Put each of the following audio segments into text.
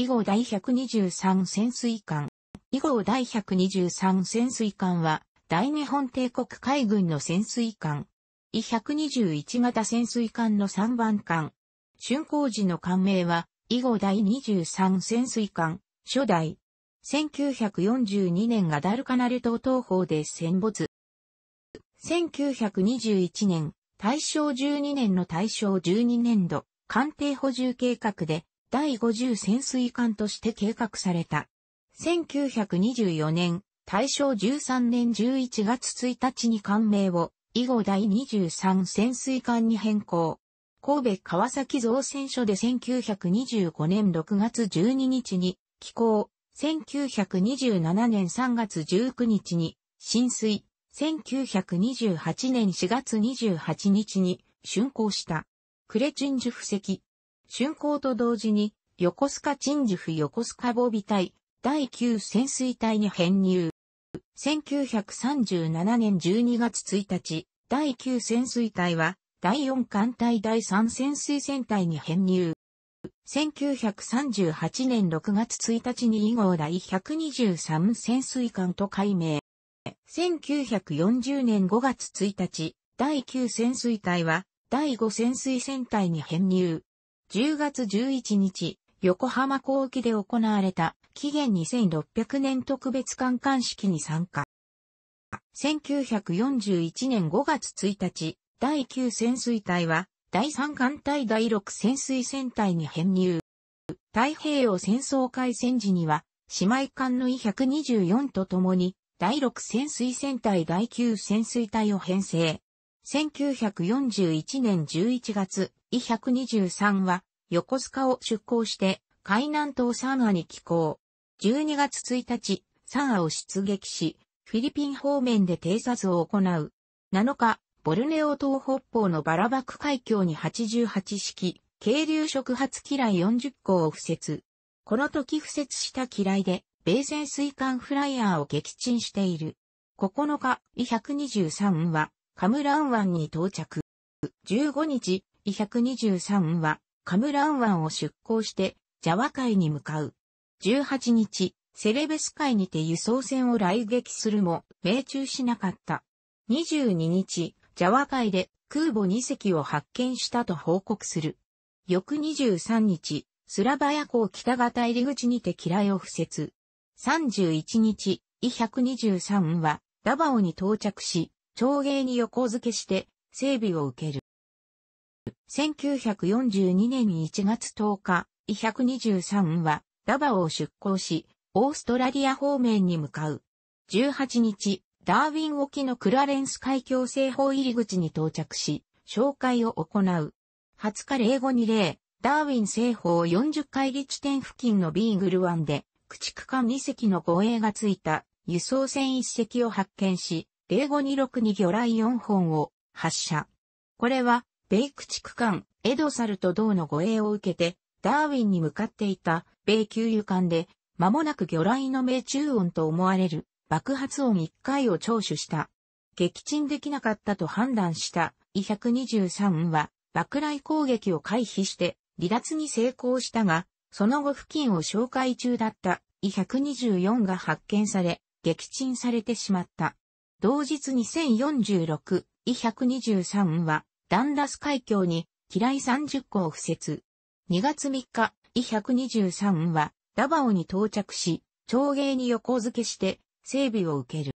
以後第123潜水艦。以後第123潜水艦は、大日本帝国海軍の潜水艦。E 121型潜水艦の3番艦。竣工時の艦名は、以後第23潜水艦、初代。1942年がダルカナル島東方で戦没。1921年、大正12年の大正12年度、艦艇補充計画で、第50潜水艦として計画された。1924年、大正13年11月1日に艦名を、以後第23潜水艦に変更。神戸川崎造船所で1925年6月12日に寄港、1927年3月19日に浸水、1928年4月28日に竣工した。クレチンジュ布石、竣工と同時に、横須賀鎮守府横須賀防備隊、第9潜水隊に編入。1937年12月1日、第9潜水隊は、第4艦隊第3潜水船隊に編入。1938年6月1日に以号第123潜水艦と改名。1940年5月1日、第9潜水隊は、第5潜水船隊に編入。10月11日、横浜港沖で行われた紀元2600年特別観艦式に参加。1941年5月1日、第9潜水隊は第3艦隊第6潜水船隊に編入。太平洋戦争開戦時には、姉妹艦の E124 と共に、第6潜水船隊第9潜水隊を編成。1941年11月、e 123は横須賀を出港して海南島サンアに寄港。12月1日、サンアを出撃し、フィリピン方面で偵察を行う。7日、ボルネオ島北方のバラバク海峡に88式、渓流触発機雷40個を付設。この時付設した機雷で、米潜水艦フライヤーを撃沈している。9日、E123 は、カムラン湾に到着。15日、123はカムラン湾を出港してジャワ海に向かう。18日、セレベス海にて輸送船を来撃するも命中しなかった。22日、ジャワ海で空母2隻を発見したと報告する。翌23日、スラバヤ港北方入り口にて機雷を敷設。31日、イ1 2 3はダバオに到着し、長兵に横付けして整備を受ける。1942年1月10日、イ123はダバを出港し、オーストラリア方面に向かう。18日、ダーウィン沖のクラレンス海峡西方入り口に到着し、紹介を行う。20日0後2 0ダーウィン西方40海里地点付近のビーグル湾で、駆逐艦2隻の護衛がついた輸送船1隻を発見し、0後2 6に魚雷4本を発射。これは米駆逐艦、エドサルと同の護衛を受けて、ダーウィンに向かっていた米給油艦で、間もなく魚雷の命中音と思われる爆発音1回を聴取した。撃沈できなかったと判断した123は爆雷攻撃を回避して離脱に成功したが、その後付近を紹介中だった124が発見され、撃沈されてしまった。同日2046、123はダンラス海峡に、機雷30個を付設。2月3日、E123 は、ダバオに到着し、長芸に横付けして、整備を受ける。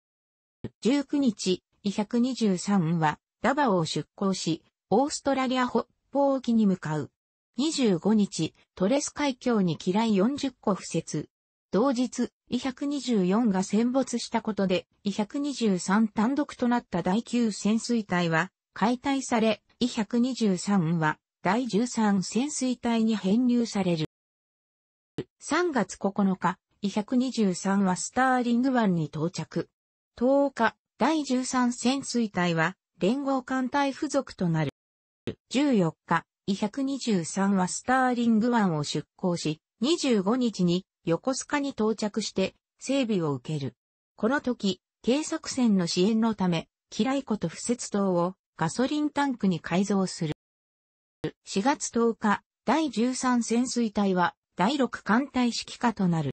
19日、E123 は、ダバオを出港し、オーストラリア北方沖に向かう。25日、トレス海峡に機雷40個付設。同日、E124 が戦没したことで、E123 単独となった第9潜水隊は、解体され、e 123は第13潜水隊に編入される。3月9日、e 123はスターリング湾に到着。10日、第13潜水隊は連合艦隊付属となる。14日、e 123はスターリング湾を出港し、25日に横須賀に到着して整備を受ける。この時、計測船の支援のため、キライコと不設島をガソリンタンクに改造する。4月10日、第13潜水隊は第6艦隊指揮下となる。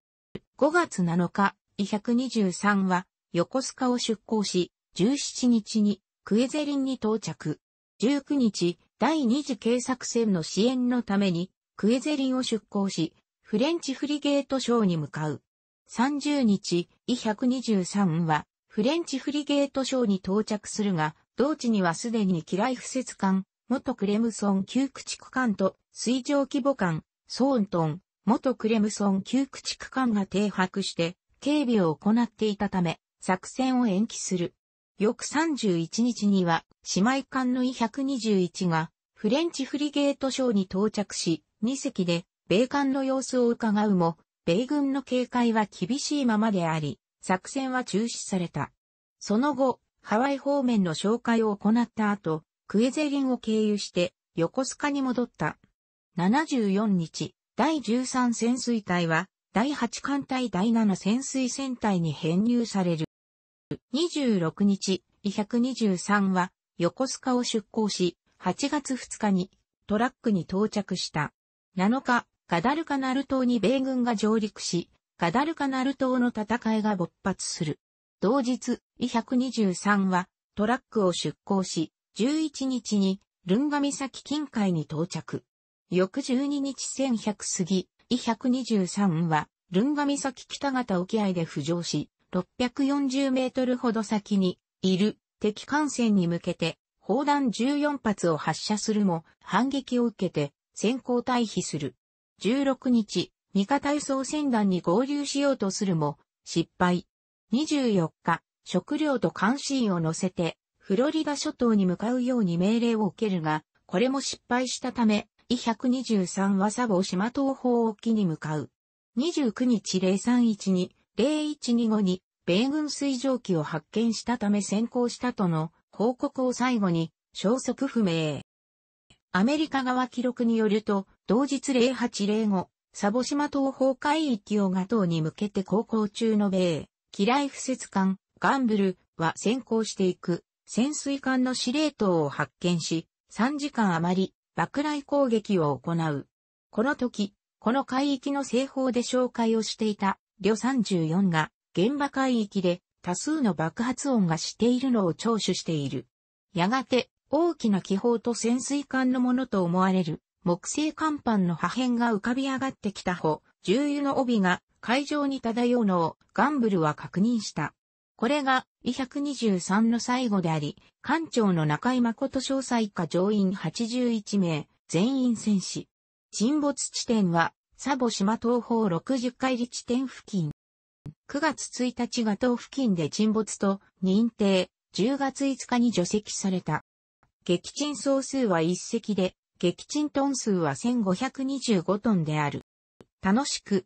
5月7日、E123 は横須賀を出港し、17日にクエゼリンに到着。19日、第2次警察船の支援のためにクエゼリンを出港し、フレンチフリゲート省に向かう。30日、E123 はフレンチフリゲート省に到着するが、同地にはすでに機雷不設艦、元クレムソン旧駆逐艦と水上規模艦、ソーントン、元クレムソン旧駆逐艦が停泊して警備を行っていたため、作戦を延期する。翌31日には、姉妹艦の E121 が、フレンチフリゲート省に到着し、2隻で、米艦の様子を伺うも、米軍の警戒は厳しいままであり、作戦は中止された。その後、ハワイ方面の紹介を行った後、クエゼリンを経由して横須賀に戻った。74日、第13潜水隊は第8艦隊第7潜水船隊に編入される。26日、123は横須賀を出港し、8月2日にトラックに到着した。7日、ガダルカナル島に米軍が上陸し、ガダルカナル島の戦いが勃発する。同日、E123 はトラックを出港し、11日にルンガ岬近海に到着。翌12日1100過ぎ、E123 はルンガ岬北方沖合で浮上し、640メートルほど先にいる敵艦船に向けて砲弾14発を発射するも反撃を受けて先行退避する。16日、二課輸送船団に合流しようとするも失敗。24日、食料と関心を乗せて、フロリダ諸島に向かうように命令を受けるが、これも失敗したため、イ123はサボ島東方沖に向かう。29日0312、0125に、米軍水蒸気を発見したため先行したとの報告を最後に、消息不明。アメリカ側記録によると、同日0805、サボ島東方海域をガトに向けて航行中の米機雷不設艦、ガンブルは先行していく潜水艦の司令塔を発見し、3時間余り爆雷攻撃を行う。この時、この海域の西方で紹介をしていた、旅34が、現場海域で多数の爆発音がしているのを聴取している。やがて、大きな気泡と潜水艦のものと思われる、木製甲板の破片が浮かび上がってきたほ、重油の帯が会場に漂うのをガンブルは確認した。これが、イ123の最後であり、艦長の中井誠詳細下乗員81名、全員戦死。沈没地点は、サボ島東方60海里地点付近。9月1日が島付近で沈没と認定、10月5日に除籍された。撃沈総数は1隻で、撃沈トン数は1525トンである。楽しく、